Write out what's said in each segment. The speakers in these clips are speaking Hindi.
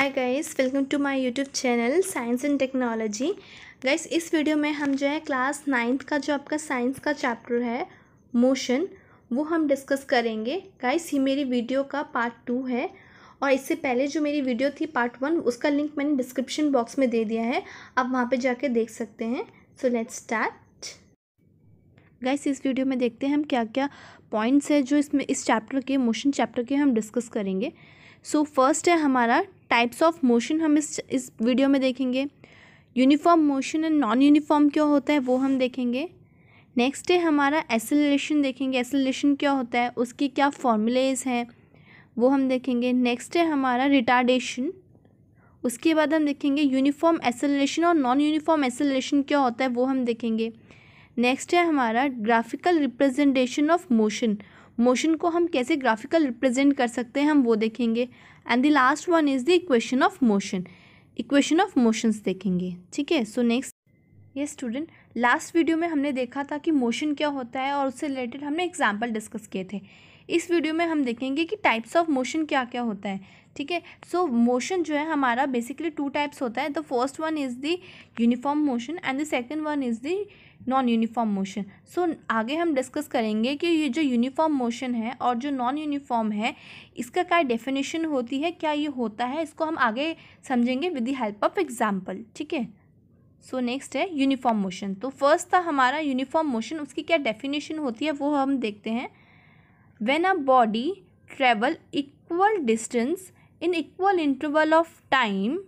hi guys welcome to my YouTube channel science and technology guys इस वीडियो में हम जो है क्लास नाइन्थ का जो आपका साइंस का चैप्टर है मोशन वो हम डिस्कस करेंगे गाइस ये मेरी वीडियो का पार्ट टू है और इससे पहले जो मेरी वीडियो थी पार्ट वन उसका लिंक मैंने डिस्क्रिप्शन बॉक्स में दे दिया है आप वहाँ पर जाके देख सकते हैं सो लेट्स स्टार्ट गाइस इस वीडियो में देखते हैं हम क्या क्या पॉइंट्स है जो इसमें इस चैप्टर के मोशन चैप्टर के हम डिस्कस करेंगे सो so, फर्स्ट है हमारा टाइप्स ऑफ मोशन हम इस इस वीडियो में देखेंगे uniform motion and non uniform क्या होता है वो हम देखेंगे नेक्स्ट है हमारा एसिलेशन देखेंगे एसिलेशन क्या होता है उसकी क्या फॉर्मूलेज हैं वो हम देखेंगे नेक्स्ट है हमारा रिटार्डेशन उसके बाद हम देखेंगे यूनिफॉर्म एसिलेशन और नॉन यूनिफॉर्म एसिलेशन क्या होता है वो हम देखेंगे नेक्स्ट है हमारा graphical representation of motion motion को हम कैसे ग्राफिकल रिप्रेजेंट कर सकते हैं हम वो देखेंगे and the last one is the equation of motion equation of motions देखेंगे ठीक है सो नेक्स्ट ये स्टूडेंट लास्ट वीडियो में हमने देखा था कि मोशन क्या होता है और उससे रिलेटेड हमने एग्जाम्पल डिस्कस किए थे इस वीडियो में हम देखेंगे कि टाइप्स ऑफ मोशन क्या क्या होता है ठीक है सो मोशन जो है हमारा बेसिकली टू टाइप्स होता है the first one is the uniform motion and the second one is the non uniform motion so आगे हम डिस्कस करेंगे कि ये जो यूनिफॉर्म मोशन है और जो नॉन यूनिफॉर्म है इसका क्या डेफिनेशन होती है क्या ये होता है इसको हम आगे समझेंगे with the help of example ठीक है सो नेक्स्ट है यूनिफॉर्म मोशन तो फर्स्ट था हमारा यूनिफॉर्म मोशन उसकी क्या डेफिनेशन होती है वो हम देखते हैं when a body travel equal distance in equal interval of time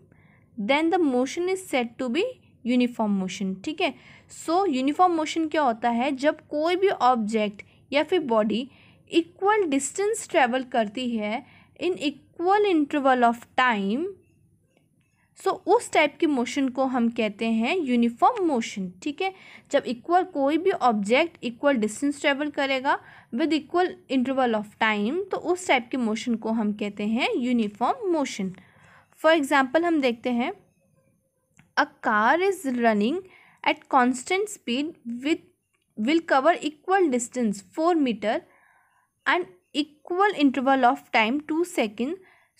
then the motion is said to be uniform motion ठीक है सो यूनिफॉर्म मोशन क्या होता है जब कोई भी ऑब्जेक्ट या फिर बॉडी इक्वल डिस्टेंस ट्रेवल करती है in equal interval of time so so, उस टाइप की मोशन को हम कहते हैं यूनिफॉर्म मोशन ठीक है जब इक्वल कोई भी ऑब्जेक्ट इक्वल डिस्टेंस ट्रेवल करेगा with equal interval of time तो उस टाइप के मोशन को हम कहते हैं यूनिफॉर्म मोशन फॉर एग्जाम्पल हम देखते हैं a car is running at constant speed with will cover equal distance four metre and equal interval of time two second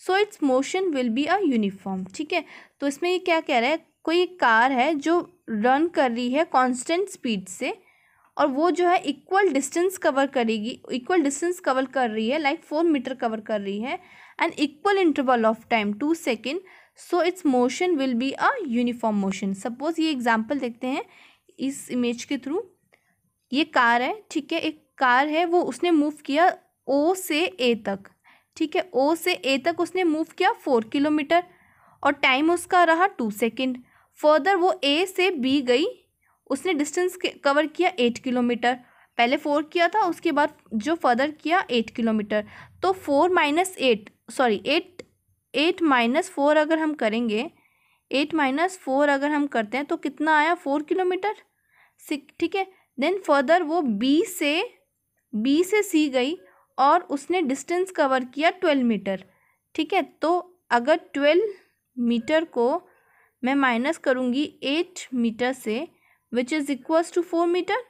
so its motion will be a uniform ठीक है तो इसमें ये क्या कह रहा है कोई कार है जो रन कर रही है कांस्टेंट स्पीड से और वो जो है इक्वल डिस्टेंस कवर करेगी इक्वल डिस्टेंस कवर कर रही है लाइक फोर मीटर कवर कर रही है and equal interval of time two second so its motion will be a uniform motion suppose ये एग्जाम्पल देखते हैं इस इमेज के थ्रू ये कार है ठीक है एक कार है वो उसने मूव किया ओ से ए तक ठीक है ओ से ए तक उसने मूव किया फोर किलोमीटर और टाइम उसका रहा टू सेकेंड फर्दर वो ए से बी गई उसने डिस्टेंस कवर किया एट किलोमीटर पहले फोर किया था उसके बाद जो फर्दर किया एट किलोमीटर तो four minus eight sorry eight eight minus four अगर हम करेंगे एट माइनस फोर अगर हम करते हैं तो कितना आया फोर किलोमीटर सिक ठीक है देन फर्दर वो बी से बी से सी गई और उसने डिस्टेंस कवर किया ट्वेल्व मीटर ठीक है तो अगर ट्वेल्व मीटर को मैं माइनस करूँगी एट मीटर से which is equals to four metre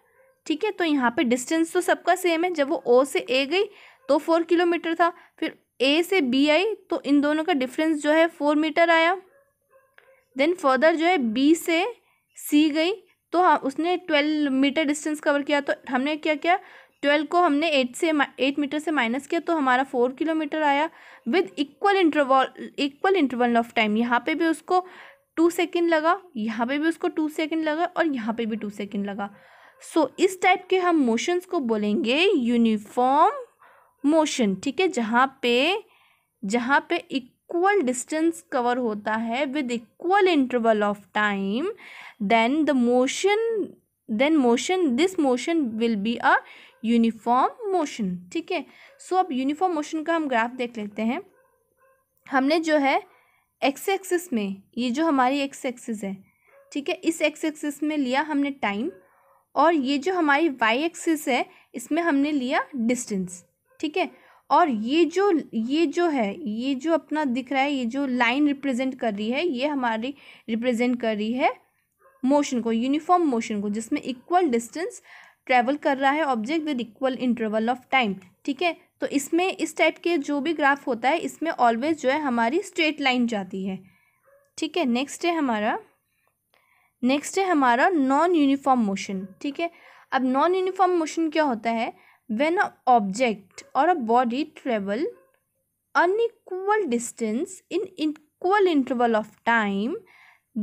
ठीक है तो यहाँ पे डिस्टेंस तो सबका सेम है जब वो ओ से ए गई तो फोर किलोमीटर था फिर ए से बी आई तो इन दोनों का डिफरेंस जो है फोर मीटर आया देन फर्दर जो है बी से सी गई तो हाँ उसने ट्वेल्व मीटर डिस्टेंस कवर किया तो हमने क्या किया ट्वेल्व को हमने एट से एट मीटर से माइनस किया तो हमारा फोर किलोमीटर आया with equal interval equal interval of time यहाँ पे भी उसको टू सेकेंड लगा यहाँ पे भी उसको टू सेकेंड लगा और यहाँ पे भी टू सेकेंड लगा सो so, इस टाइप के हम मोशंस को बोलेंगे यूनिफॉर्म मोशन ठीक है जहाँ पे जहाँ पे इक्वल डिस्टेंस कवर होता है with equal interval of time then the motion then motion this motion will be a uniform motion ठीक है सो अब यूनिफॉर्म मोशन का हम ग्राफ देख लेते हैं हमने जो है एक्स एक्सिस में ये जो हमारी एक्स एक्सिस है ठीक है इस एक्स एक्सिस में लिया हमने टाइम और ये जो हमारी वाई एक्सिस है इसमें हमने लिया डिस्टेंस ठीक है और ये जो ये जो है ये जो अपना दिख रहा है ये जो लाइन रिप्रेजेंट कर रही है ये हमारी रिप्रेजेंट कर रही है मोशन को यूनिफॉर्म मोशन को जिसमें इक्वल डिस्टेंस ट्रैवल कर रहा है object with equal interval of time ठीक है तो इसमें इस टाइप के जो भी ग्राफ होता है इसमें ऑलवेज जो है हमारी स्ट्रेट लाइन जाती है ठीक है नेक्स्ट है हमारा नेक्स्ट है हमारा नॉन यूनिफॉर्म मोशन ठीक है अब नॉन यूनिफॉर्म मोशन क्या होता है वेन अ ऑब्जेक्ट और a body travel equal distance in equal interval of time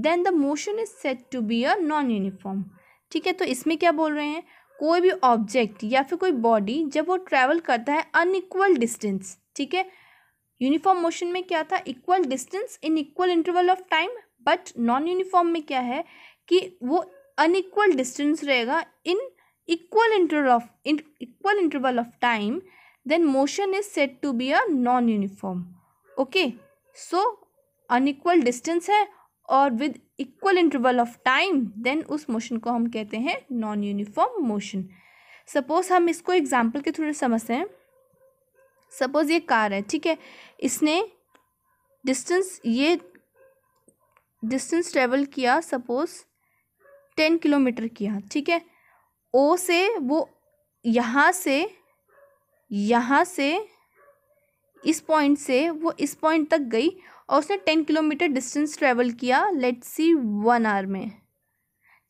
then the motion is said to be a non uniform ठीक है तो इसमें क्या बोल रहे हैं कोई भी ऑब्जेक्ट या फिर कोई बॉडी जब वो ट्रैवल करता है अनइक्वल डिस्टेंस ठीक है यूनिफॉर्म मोशन में क्या था equal distance in equal interval of time but non uniform में क्या है कि वो अनइक्वल डिस्टेंस रहेगा in equal interval of in equal interval of time then motion is said to be a non uniform okay so unequal distance है और with equal interval of time then उस मोशन को हम कहते हैं नॉन यूनिफॉर्म मोशन सपोज हम इसको एग्जाम्पल के थ्रू समझते हैं सपोज ये कार है ठीक है इसने डिस्टेंस ये डिस्टेंस ट्रेवल किया सपोज टेन किलोमीटर किया ठीक है ओ से वो यहाँ से यहाँ से इस पॉइंट से वो इस पॉइंट तक गई और उसने टेन किलोमीटर डिस्टेंस ट्रेवल किया लेट सी वन आवर में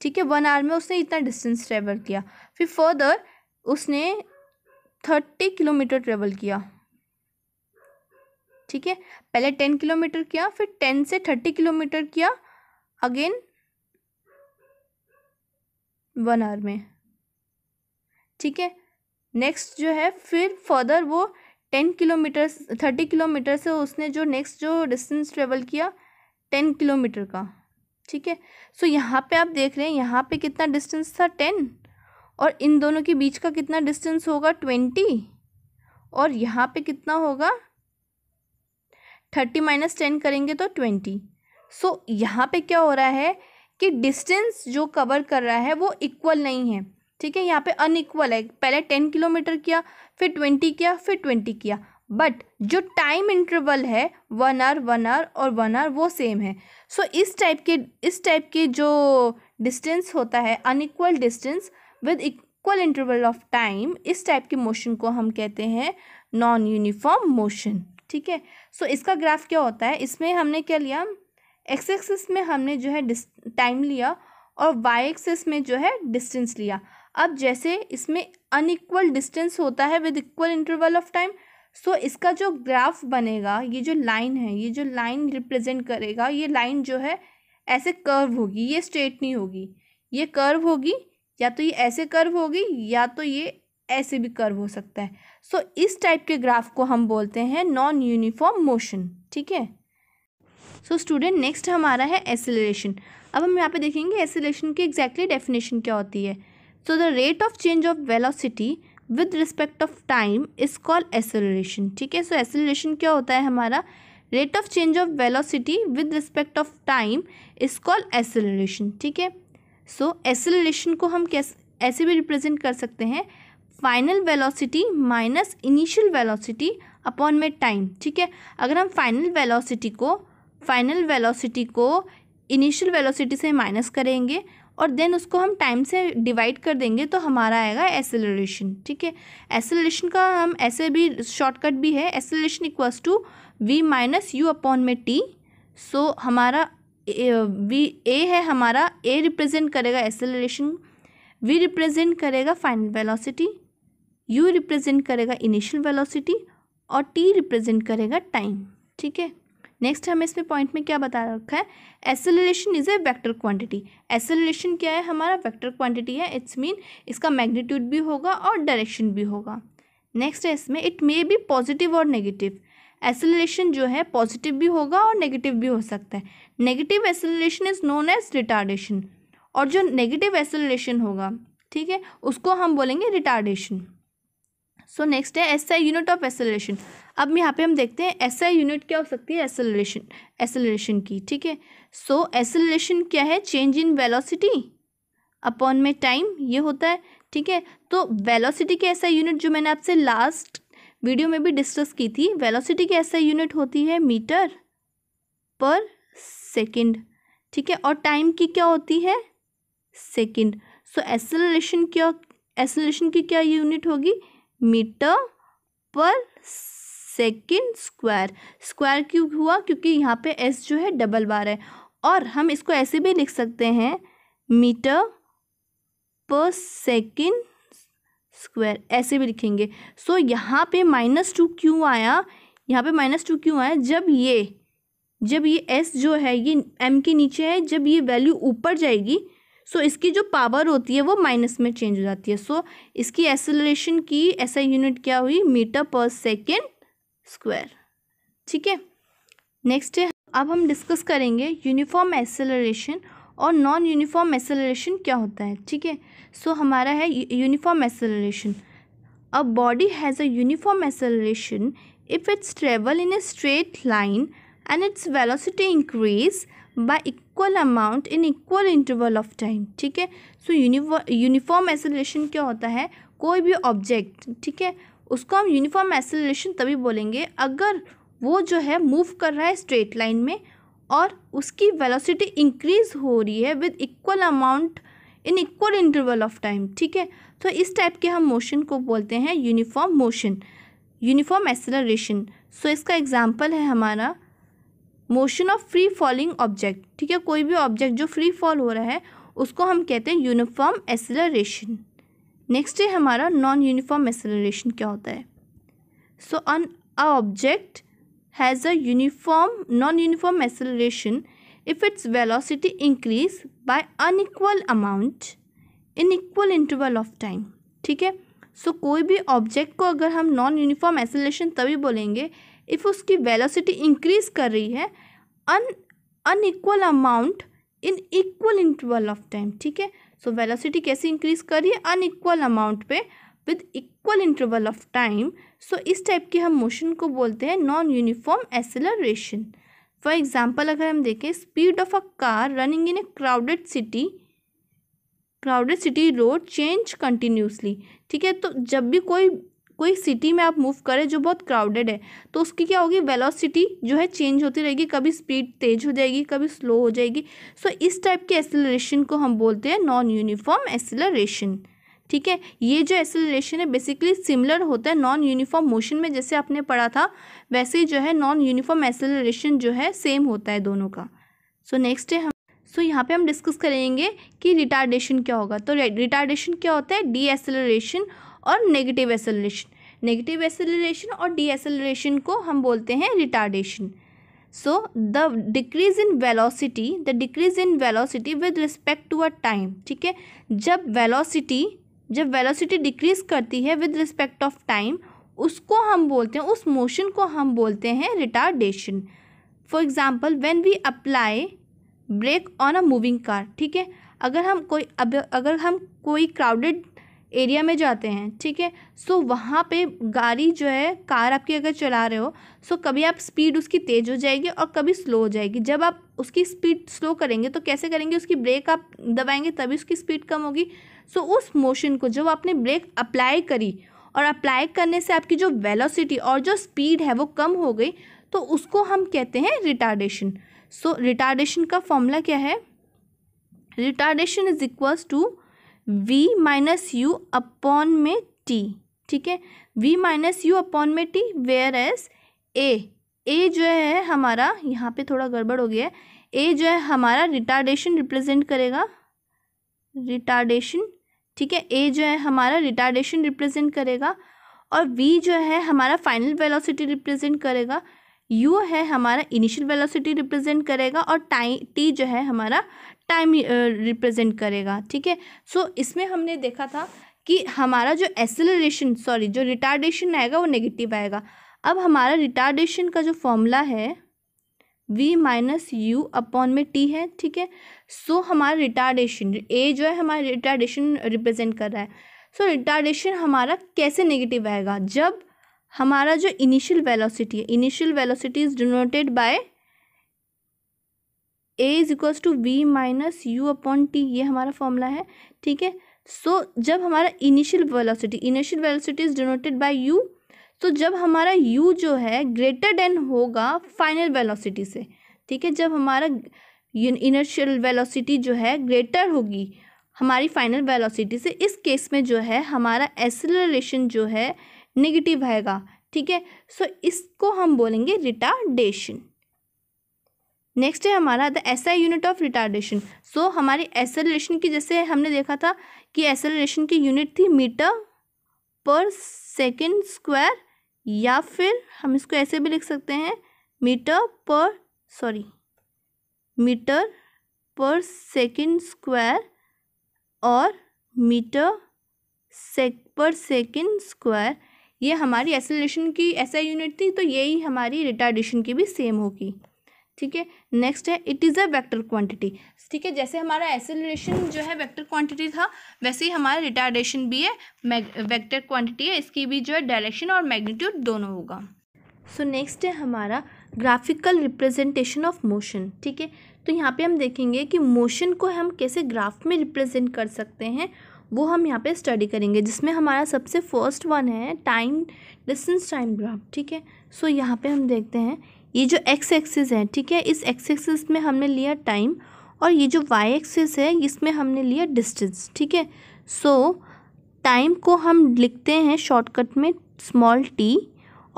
ठीक है वन आवर में उसने इतना डिस्टेंस ट्रेवल किया फिर फर्दर उसने थर्टी किलोमीटर ट्रेवल किया ठीक है पहले टेन किलोमीटर किया फिर टेन से थर्टी किलोमीटर किया अगेन वन आवर में ठीक है नेक्स्ट जो है फिर फर्दर वो टेन किलोमीटर थर्टी किलोमीटर से उसने जो नेक्स्ट जो डिस्टेंस ट्रेवल किया टेन किलोमीटर का ठीक है सो यहाँ पे आप देख रहे हैं यहाँ पे कितना डिस्टेंस था टेन और इन दोनों के बीच का कितना डिस्टेंस होगा ट्वेंटी और यहाँ पे कितना होगा थर्टी माइनस टेन करेंगे तो ट्वेंटी सो यहाँ पे क्या हो रहा है कि डिस्टेंस जो कवर कर रहा है वो इक्वल नहीं है ठीक है यहाँ पे अनइक्वल है पहले टेन किलोमीटर किया फिर ट्वेंटी किया फिर ट्वेंटी किया बट जो टाइम इंटरवल है वन आर वन आवर और वन आवर वो सेम है सो so, इस टाइप के इस टाइप के जो डिस्टेंस होता है unequal distance with equal interval of time इस टाइप के मोशन को हम कहते हैं नॉन यूनिफॉर्म मोशन ठीक है सो so, इसका ग्राफ क्या होता है इसमें हमने क्या लिया एक्स एक्सिस में हमने जो है टाइम लिया और वाई एक्सिस में जो है डिस्टेंस लिया अब जैसे इसमें अनइक्वल डिस्टेंस होता है with equal interval of time so इसका जो ग्राफ बनेगा ये जो लाइन है ये जो लाइन रिप्रेजेंट करेगा ये लाइन जो है ऐसे कर्व होगी ये स्ट्रेट नहीं होगी ये कर्व होगी या तो ये ऐसे कर्व होगी या तो ये ऐसे भी कर्व हो सकता है सो so, इस टाइप के ग्राफ को हम बोलते हैं नॉन यूनिफॉर्म मोशन ठीक है सो स्टूडेंट नेक्स्ट हमारा है एसिलेशन अब हम यहाँ पे देखेंगे एसिलेशन की एग्जैक्टली डेफिनेशन क्या होती है so the rate of change of velocity with respect of time is call acceleration ठीक है सो so, क्या होता है हमारा rate of change of velocity with respect of time is call acceleration ठीक है सो एसिलेशन को हम कैसे ऐसे भी रिप्रेजेंट कर सकते हैं final velocity minus initial velocity upon में टाइम ठीक है अगर हम फाइनल वेलोसिटी को फाइनल वेलोसिटी को इनिशियल वेलोसिटी से माइनस करेंगे और देन उसको हम टाइम से डिवाइड कर देंगे तो हमारा आएगा एसेलरेशन ठीक है एसेलरेशन का हम ऐसे भी शॉर्टकट भी है acceleration equals to v minus u upon में टी सो हमारा वी ए है हमारा ए रिप्रेजेंट करेगा एसेलरेशन वी रिप्रेजेंट करेगा फाइनल वेलोसिटी यू रिप्रेजेंट करेगा इनिशियल वेलोसिटी और टी रिप्रेजेंट करेगा टाइम ठीक है नेक्स्ट हमें इसमें पॉइंट में क्या बता रखा है acceleration is a vector quantity acceleration क्या है हमारा वेक्टर क्वांटिटी है इट्स मीन इसका मैग्नीट्यूड भी होगा और डायरेक्शन भी होगा नेक्स्ट है इसमें इट मे बी पॉजिटिव और नेगेटिव एसेलेशन जो है पॉजिटिव भी होगा और नेगेटिव भी हो सकता है negative acceleration is known as retardation और जो नेगेटिव एसेलेशन होगा ठीक है उसको हम बोलेंगे रिटार्डेशन सो नेक्स्ट है S I unit of acceleration अब यहाँ पे हम देखते हैं एस आई यूनिट क्या हो सकती है एसेलरेशन एसेलरेशन की ठीक है सो एसेलेशन क्या है चेंज इन वेलोसिटी अपॉन में टाइम ये होता है ठीक है तो वेलोसिटी के ऐसा यूनिट जो मैंने आपसे लास्ट वीडियो में भी डिस्कस की थी वेलोसिटी की ऐसा यूनिट होती है मीटर पर सेकंड ठीक है और टाइम की क्या होती है सेकंड सो एसेलरेशन क्या एसलेशन की क्या यूनिट होगी metre per second square square cube हुआ क्योंकि यहाँ पे एस जो है डबल बार है और हम इसको ऐसे भी लिख सकते हैं मीटर पर सेकेंड स्क्वायर ऐसे भी लिखेंगे सो so, यहाँ पे माइनस टू क्यों आया यहाँ पे माइनस टू क्यों आया जब ये जब ये एस जो है ये एम के नीचे है जब ये वैल्यू ऊपर जाएगी सो so, इसकी जो पावर होती है वो माइनस में चेंज हो जाती है सो so, इसकी एसेलरेशन की ऐसा यूनिट क्या हुई मीटर पर सेकेंड स्क्वायर ठीक है नेक्स्ट है अब हम डिस्कस करेंगे यूनिफॉर्म एक्सेलरेशन और नॉन यूनिफॉर्म एक्सेलरेशन क्या होता है ठीक है सो हमारा है uniform acceleration a body has a uniform acceleration if its travel in a straight line and its velocity increase by equal amount in equal interval of time ठीक है सो यूनिफॉर्म एक्सेलरेशन क्या होता है कोई भी ऑब्जेक्ट ठीक है उसको हम यूनिफॉर्म एक्सेलरेशन तभी बोलेंगे अगर वो जो है मूव कर रहा है स्ट्रेट लाइन में और उसकी वेलोसिटी इंक्रीज हो रही है with equal amount in equal interval of time ठीक है तो इस टाइप के हम मोशन को बोलते हैं uniform motion uniform acceleration so इसका एग्जाम्पल है हमारा motion of free falling object ठीक है कोई भी ऑब्जेक्ट जो फ्री फॉल हो रहा है उसको हम कहते हैं यूनिफॉर्म एक्सेलरेशन नेक्स्ट है हमारा नॉन यूनिफॉर्म एक्सेलरेशन क्या होता है so an a object has a uniform non uniform acceleration if its velocity increase by unequal amount in equal interval of time ठीक है सो कोई भी ऑब्जेक्ट को अगर हम नॉन यूनिफॉर्म एक्सेलरेशन तभी बोलेंगे इफ़ उसकी वेलोसिटी इंक्रीज कर रही है an unequal amount in equal interval of time ठीक है सो वेलोसिटी कैसे इंक्रीज करिए अनइक्वल अमाउंट पे with equal interval of time so इस टाइप के हम मोशन को बोलते हैं non uniform acceleration for example अगर हम देखें speed of a car running in a crowded city crowded city road change continuously ठीक है तो जब भी कोई कोई सिटी में आप मूव करें जो बहुत क्राउडेड है तो उसकी क्या होगी वेलोसिटी जो है चेंज होती रहेगी कभी स्पीड तेज हो जाएगी कभी स्लो हो जाएगी सो इस टाइप के एसिलरेशन को हम बोलते हैं नॉन यूनिफॉर्म एक्सेलरेशन ठीक है ये जो एसिलरेशन है बेसिकली सिमिलर होता है नॉन यूनिफॉर्म मोशन में जैसे आपने पढ़ा था वैसे ही जो है नॉन यूनिफॉर्म एक्सेलरेशन जो है सेम होता है दोनों का सो so, नेक्स्ट है हम सो so, यहाँ पे हम डिस्कस करेंगे कि रिटार्डेशन क्या होगा तो रिटार्डेशन क्या होता है डी एसिलरेशन और नेगेटिव एसलेशन नेगेटिव एसलेशन और डी डीएसलेशन को हम बोलते हैं retardation so the decrease in velocity the decrease in velocity with respect to a time ठीक है जब वेलोसिटी जब वेलोसिटी डिक्रीज करती है विद रिस्पेक्ट ऑफ टाइम उसको हम बोलते हैं उस मोशन को हम बोलते हैं retardation for example when we apply brake on a moving car ठीक है अगर हम कोई अगर हम कोई क्राउडेड एरिया में जाते हैं ठीक है सो वहाँ पे गाड़ी जो है कार आपकी अगर चला रहे हो सो कभी आप स्पीड उसकी तेज़ हो जाएगी और कभी स्लो हो जाएगी जब आप उसकी स्पीड स्लो करेंगे तो कैसे करेंगे उसकी ब्रेक आप दबाएंगे तभी उसकी स्पीड कम होगी सो उस मोशन को जब आपने ब्रेक अप्लाई करी और अप्लाई करने से आपकी जो वेलोसिटी और जो स्पीड है वो कम हो गई तो उसको हम कहते हैं रिटार्डेशन सो रिटार्डेशन का फॉर्मूला क्या है retardation is equals to v minus u upon में t ठीक है v माइनस यू अपॉन में t whereas a a जो है हमारा यहाँ पे थोड़ा गड़बड़ हो गया है ए जो है हमारा रिटार्डेशन रिप्रेजेंट करेगा रिटार्डेशन ठीक है ए जो है हमारा रिटार्डेशन रिप्रेजेंट करेगा और वी जो है हमारा फाइनल वेलोसिटी रिप्रेजेंट करेगा यू है हमारा इनिशियल वेलोसिटी रिप्रेजेंट करेगा और टाइम टी जो है हमारा टाइम रिप्रेजेंट करेगा ठीक है सो इसमें हमने देखा था कि हमारा जो एसेलरेशन सॉरी जो रिटार्डेशन आएगा वो नेगेटिव आएगा अब हमारा रिटार्डेशन का जो फॉर्मूला है v माइनस यू अपॉन में t है ठीक है सो हमारा रिटार्डेशन ए जो है हमारा रिटार्डेशन रिप्रेजेंट कर रहा है सो so, रिटार्डेशन हमारा कैसे नेगेटिव आएगा जब हमारा जो इनिशियल वेलोसिटी है initial velocity is denoted by a is equals to v minus u upon t ये हमारा फॉर्मूला है ठीक है सो जब हमारा initial velocity initial velocity is denoted by u तो जब हमारा यू जो है ग्रेटर देन होगा फाइनल वेलोसिटी से ठीक है जब हमारा इनिशियल वेलोसिटी जो है ग्रेटर होगी हमारी फाइनल वेलोसिटी से इस केस में जो है हमारा एसलरेशन जो है नेगेटिव आएगा ठीक है सो इसको हम बोलेंगे रिटार्डेशन नेक्स्ट है हमारा the SI unit of retardation so हमारी एसेलेशन की जैसे हमने देखा था कि एसलेशन की यूनिट थी मीटर पर सेकेंड स्क्वायर या फिर हम इसको ऐसे भी लिख सकते हैं metre per sorry metre per second square और metre sec per second square ये हमारी एसेलेशन की ऐसा यूनिट थी तो यही हमारी रिटार्डेशन की भी सेम होगी ठीक है नेक्स्ट है it is a vector quantity ठीक है जैसे हमारा एसिलेशन जो है वेक्टर क्वांटिटी था वैसे ही हमारा रिटार्डेशन भी है वेक्टर क्वांटिटी है इसकी भी जो है डायरेक्शन और मैग्नीट्यूड दोनों होगा सो नेक्स्ट है हमारा ग्राफिकल रिप्रेजेंटेशन ऑफ मोशन ठीक है तो यहाँ पे हम देखेंगे कि मोशन को हम कैसे ग्राफ में रिप्रेजेंट कर सकते हैं वो हम यहाँ पे स्टडी करेंगे जिसमें हमारा सबसे फर्स्ट वन है टाइम डिस्टेंस टाइम ग्राफ ठीक है सो यहाँ पे हम देखते हैं ये जो एक्स एक्सिस है ठीक है इस एक्स एक्सिस में हमने लिया टाइम और ये जो वाई एक्सिस है इसमें हमने लिया डिस्टेंस ठीक है सो टाइम को हम लिखते हैं शॉर्टकट में स्मॉल टी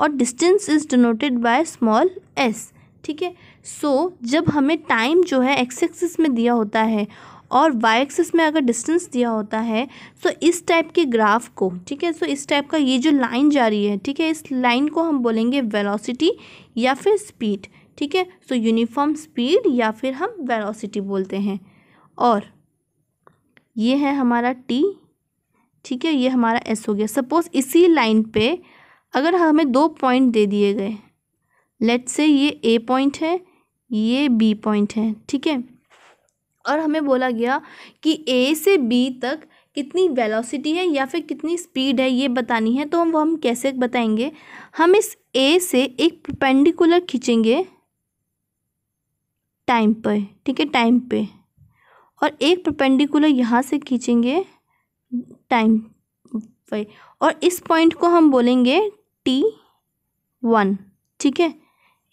और distance is denoted by small s ठीक है सो जब हमें टाइम जो है एक्स एक्सिस में दिया होता है और वाई एक्सिस में अगर डिस्टेंस दिया होता है तो इस टाइप के ग्राफ को ठीक है सो इस टाइप का ये जो लाइन जा रही है ठीक है इस लाइन को हम बोलेंगे वेलोसिटी या फिर स्पीड ठीक है सो यूनिफॉर्म स्पीड या फिर हम वेलोसिटी बोलते हैं और ये है हमारा टी ठीक है ये हमारा एस हो गया सपोज इसी लाइन पे अगर हमें दो पॉइंट दे दिए गए लेट से ये ए पॉइंट है ये बी पॉइंट है ठीक है और हमें बोला गया कि ए से बी तक कितनी वेलोसिटी है या फिर कितनी स्पीड है ये बतानी है तो हम वो हम कैसे बताएंगे हम इस ए से एक पेंडिकुलर खींचेंगे टाइम पर ठीक है टाइम पे और एक प्रपेंडिकुलर यहाँ से खींचेंगे टाइम पर और इस पॉइंट को हम बोलेंगे टी वन ठीक है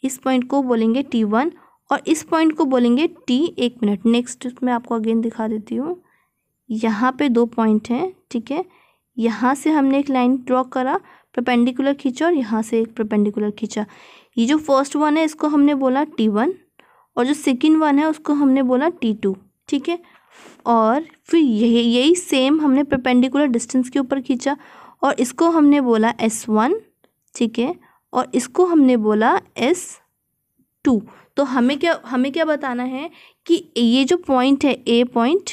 इस पॉइंट को बोलेंगे टी वन और इस पॉइंट को बोलेंगे टी एक मिनट नेक्स्ट मैं आपको अगेन दिखा देती हूँ यहाँ पे दो पॉइंट हैं ठीक है यहाँ से हमने एक लाइन ड्रॉ करा प्रपेंडिकुलर खींचा और यहाँ से एक प्रपेंडिकुलर खींचा ये जो फर्स्ट वन है इसको हमने बोला टी वन और जो सेकेंड वन है उसको हमने बोला टी टू ठीक है और फिर यही यही सेम हमने प्रपेंडिकुलर डिस्टेंस के ऊपर खींचा और इसको हमने बोला एस वन ठीक है और इसको हमने बोला एस टू तो हमें क्या हमें क्या बताना है कि ये जो पॉइंट है ए पॉइंट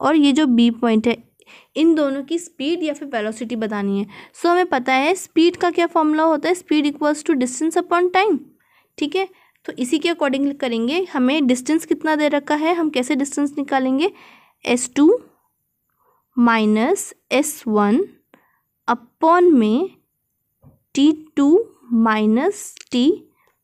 और ये जो बी पॉइंट है इन दोनों की स्पीड या फिर वेलोसिटी बतानी है सो so, हमें पता है स्पीड का क्या फॉर्मूला होता है speed equals to distance upon time ठीक है तो इसी के अकॉर्डिंग करेंगे हमें डिस्टेंस कितना दे रखा है हम कैसे डिस्टेंस निकालेंगे s two minus s one upon में t two minus t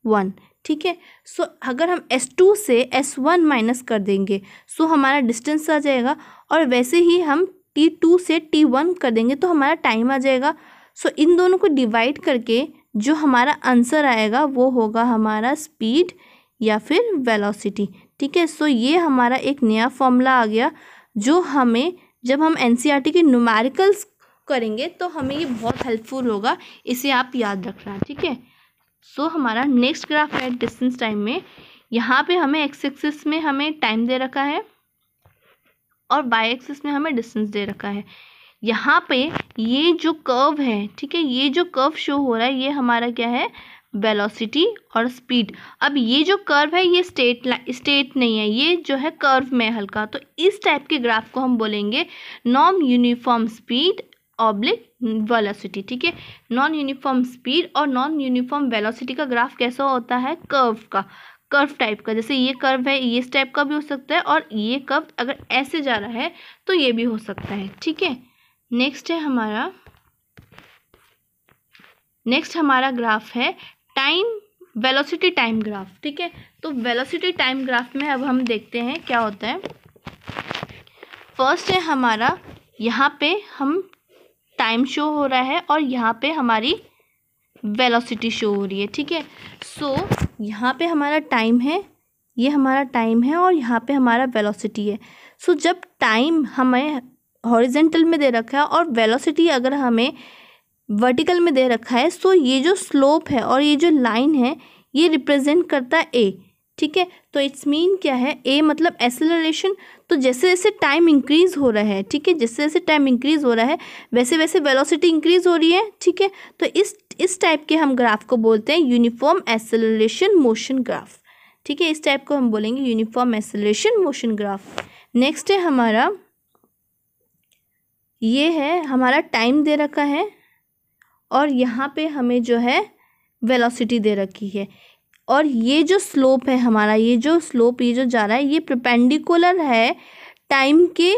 one ठीक है सो अगर हम एस टू से एस वन माइनस कर देंगे सो हमारा डिस्टेंस आ जाएगा और वैसे ही हम टी टू से टी वन कर देंगे तो हमारा टाइम आ जाएगा सो इन दोनों को डिवाइड करके जो हमारा आंसर आएगा वो होगा हमारा स्पीड या फिर वेलोसिटी ठीक है सो ये हमारा एक नया फॉर्मूला आ गया जो हमें जब हम एन के नुमारिकल्स करेंगे तो हमें ये बहुत हेल्पफुल होगा इसे आप याद रखना ठीक है सो हमारा नेक्स्ट ग्राफ है डिस्टेंस टाइम में यहाँ पे हमें एक्स एक्सिस में हमें टाइम दे रखा है और बाई एक्सिस में हमें डिस्टेंस दे रखा है यहाँ पे ये जो कर्व है ठीक है ये जो कर्व शो हो रहा है ये हमारा क्या है वेलोसिटी और स्पीड अब ये जो कर्व है ये स्टेट स्टेट नहीं है ये जो है कर्व में हल्का तो इस टाइप के ग्राफ को हम बोलेंगे non uniform speed oblique velocity ठीक है नॉन यूनिफॉर्म स्पीड और नॉन यूनिफॉर्म वेलोसिटी का ग्राफ कैसा होता है कर्व का कर्व टाइप का जैसे ये कर्व है ये इस टाइप का भी हो सकता है और ये कर्व अगर ऐसे जा रहा है तो ये भी हो सकता है ठीक है नेक्स्ट है हमारा नेक्स्ट हमारा ग्राफ है टाइम वेलोसिटी टाइम ग्राफ ठीक है तो वेलोसिटी टाइम ग्राफ में अब हम देखते हैं क्या होता है फर्स्ट है हमारा यहाँ पे हम टाइम शो हो रहा है और यहाँ पे हमारी वेलोसिटी शो हो रही है ठीक है सो यहाँ पे हमारा टाइम है ये हमारा टाइम है और यहाँ पे हमारा वेलोसिटी है सो so, जब टाइम हमें हॉरिजेंटल में दे रखा है और वेलोसिटी अगर हमें वर्टिकल में दे रखा है सो so ये जो स्लोप है और ये जो लाइन है ये रिप्रेजेंट करता है ए ठीक है तो इट्स मीन क्या है ए मतलब एसेलरेशन तो जैसे जैसे टाइम इंक्रीज़ हो रहा है ठीक है जैसे जैसे टाइम इंक्रीज़ हो रहा है वैसे वैसे वेलोसिटी इंक्रीज़ हो रही है ठीक है तो इस इस टाइप के हम ग्राफ को बोलते हैं यूनिफॉर्म एसेलेशन मोशन ग्राफ ठीक है इस टाइप को हम बोलेंगे uniform acceleration motion graph next है हमारा ये है हमारा टाइम दे रखा है और यहाँ पे हमें जो है वेलोसिटी दे रखी है और ये जो स्लोप है हमारा ये जो स्लोप ये जो जा रहा है ये प्रपेंडिकुलर है टाइम के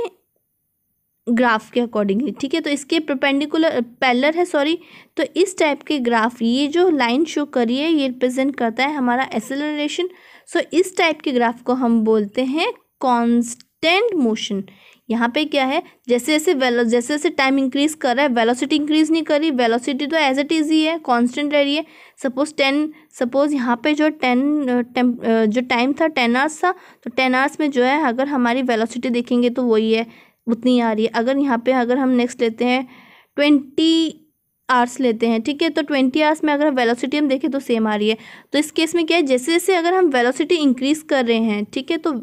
ग्राफ के अकॉर्डिंगली ठीक है तो इसके प्रपेंडिकुलर पैलर है सॉरी तो इस टाइप के ग्राफ ये जो लाइन शो करी है ये रिप्रेजेंट करता है हमारा एसेलरेशन सो so, इस टाइप के ग्राफ को हम बोलते हैं कॉन्स्टेंट मोशन यहाँ पे क्या है जैसे जैसे वेलो जैसे जैसे टाइम इंक्रीज कर रहा है वेलोसिटी इंक्रीज नहीं करी वेलोसिटी तो एज इट इज़ ही है कांस्टेंट रह रही है सपोज टेन सपोज यहाँ पे जो टेन जो टाइम था टेन आवर्स था तो टेन आवर्स में जो है अगर हमारी वेलोसिटी देखेंगे तो वही है उतनी आ रही है अगर यहाँ पे अगर हम नेक्स्ट लेते हैं ट्वेंटी आर्स लेते हैं ठीक है तो ट्वेंटी आर्स में अगर हम वेलोसिटी हम देखें तो सेम आ रही है तो इस केस में क्या है जैसे जैसे अगर हम वेलोसिटी इंक्रीज़ कर रहे हैं ठीक है तो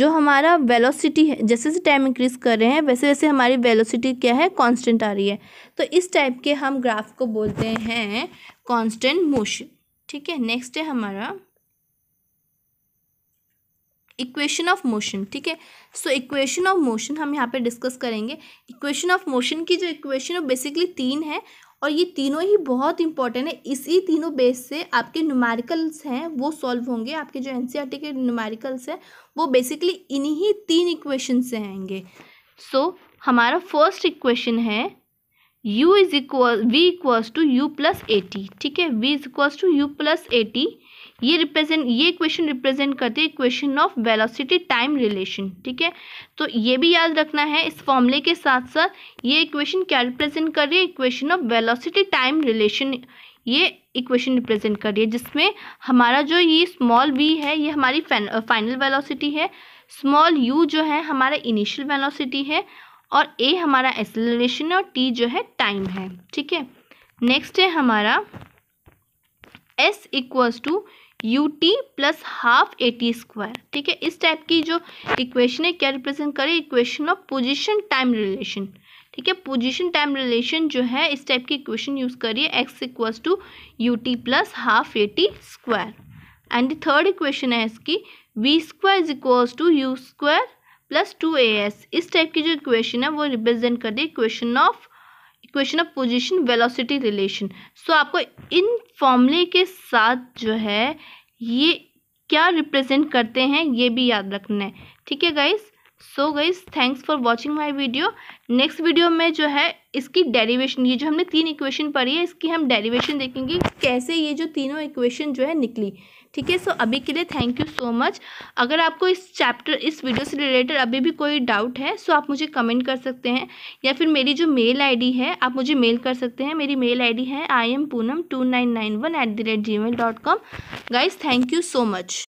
जो हमारा वेलोसिटी है जैसे जैसे टाइम इंक्रीज़ कर रहे हैं वैसे वैसे हमारी वेलोसिटी क्या है कांस्टेंट आ रही है तो इस टाइप के हम ग्राफ को बोलते हैं कांस्टेंट मोशन ठीक है नेक्स्ट है हमारा इक्वेशन ऑफ मोशन ठीक है सो इक्वेशन ऑफ मोशन हम यहाँ पे डिस्कस करेंगे इक्वेशन ऑफ मोशन की जो इक्वेशन है बेसिकली तीन है और ये तीनों ही बहुत इंपॉर्टेंट है इसी तीनों बेस से आपके न्यूमेरिकल्स हैं वो सॉल्व होंगे आपके जो एन e के नुमारिकल्स हैं वो बेसिकली इन्हीं तीन इक्वेशन से आएंगे सो so, हमारा फर्स्ट इक्वेशन है u is equal v equals to u plus at ठीक है v is equals to u plus at ये रिप्रेजेंट ये क्वेश्चन रिप्रेजेंट करते हैं question of velocity time relation ठीक है तो ये भी याद रखना है इस फॉर्मूले के साथ साथ ये इक्वेशन क्या रिप्रेजेंट कर रही है equation of velocity time relation ये इक्वेशन रिप्रेजेंट कर रही है जिसमें हमारा जो ये स्मॉल वी है ये हमारी फाइनल वेलोसिटी है स्मॉल यू जो है हमारा इनिशियल वेलोसिटी है और ए हमारा एक्सेलरेशन है और टी जो है टाइम है ठीक है नेक्स्ट है हमारा s equals to u t plus half a t square ठीक है इस टाइप की जो इक्वेशन है क्या रिप्रेजेंट करे equation of position time relation ठीक है पोजिशन टाइम रिलेशन जो है इस टाइप की इक्वेशन यूज करिए x equals to u t plus half a t square and third equation है इसकी v square is equals to u square plus two a s इस टाइप की जो इक्वेशन है वो रिप्रेजेंट कर दी equation of question of position velocity relation so आपको इन फॉर्मूले के साथ जो है ये क्या रिप्रेजेंट करते हैं ये भी याद रखना है ठीक है guys so guys thanks for watching my video next video में जो है इसकी डेरिवेशन ये जो हमने तीन इक्वेशन पढ़ी है इसकी हम डेरिवेशन देखेंगे कैसे ये जो तीनों इक्वेशन जो है निकली ठीक है सो अभी के लिए थैंक यू सो मच अगर आपको इस चैप्टर इस वीडियो से रिलेटेड अभी भी कोई डाउट है सो आप मुझे कमेंट कर सकते हैं या फिर मेरी जो मेल आईडी है आप मुझे मेल कर सकते हैं मेरी मेल आईडी है I am Poonam two nine nine one at the rate Gmail dot com guys thank you so much